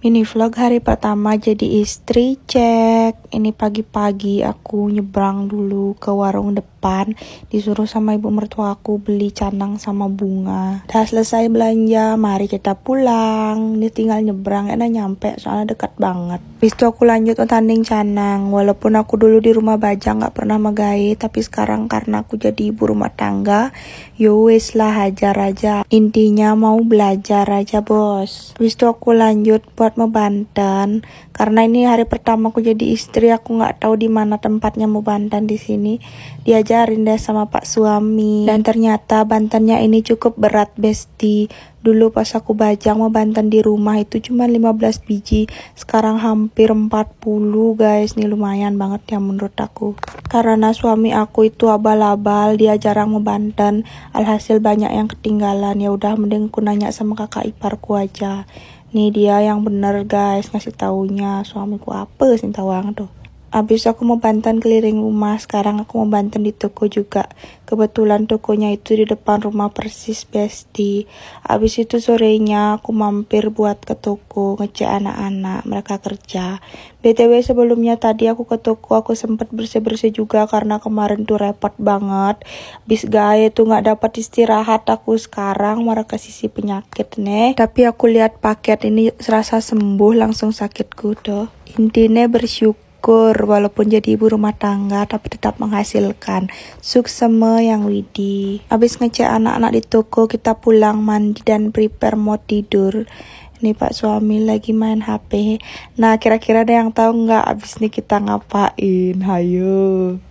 Mini vlog hari pertama jadi istri cek ini pagi-pagi aku nyebrang dulu ke warung depan disuruh sama ibu mertua aku beli canang sama bunga udah selesai belanja mari kita pulang ini tinggal nyebrang enak nyampe soalnya dekat banget habis itu aku lanjut tanding canang walaupun aku dulu di rumah baja nggak pernah megai tapi sekarang karena aku jadi ibu rumah tangga yowes ya lah hajar aja intinya mau belajar aja bos habis itu aku lanjut buat membanten karena ini hari pertama aku jadi istri istri aku nggak tahu di mana tempatnya mau bantan di sini diajarin deh sama pak suami dan ternyata bantannya ini cukup berat besti dulu pas aku bajang mau bantan di rumah itu cuma 15 biji sekarang hampir 40 guys ini lumayan banget ya menurut aku karena suami aku itu abal-abal dia jarang mau bantan alhasil banyak yang ketinggalan ya udah mending aku nanya sama kakak iparku aja nih dia yang bener guys ngasih taunya suamiku apa sih tawangan tuh Abis aku mau Banten keliling rumah, sekarang aku mau Banten di toko juga. Kebetulan tokonya itu di depan rumah persis Besti. Abis itu sorenya aku mampir buat ke toko, ngecek anak-anak, mereka kerja. BTW sebelumnya tadi aku ke toko, aku sempat bersih-bersih juga karena kemarin tuh repot banget. Bis gaya tuh gak dapat istirahat aku sekarang, marah ke sisi penyakit nih. Tapi aku lihat paket ini serasa sembuh langsung sakitku tuh. Intinya bersyukur bersyukur walaupun jadi ibu rumah tangga tapi tetap menghasilkan. Sukseme yang widi. Habis ngecek anak-anak di toko, kita pulang mandi dan prepare mau tidur. ini pak suami lagi main HP. Nah kira-kira ada yang tahu nggak abis ini kita ngapain? Hayo.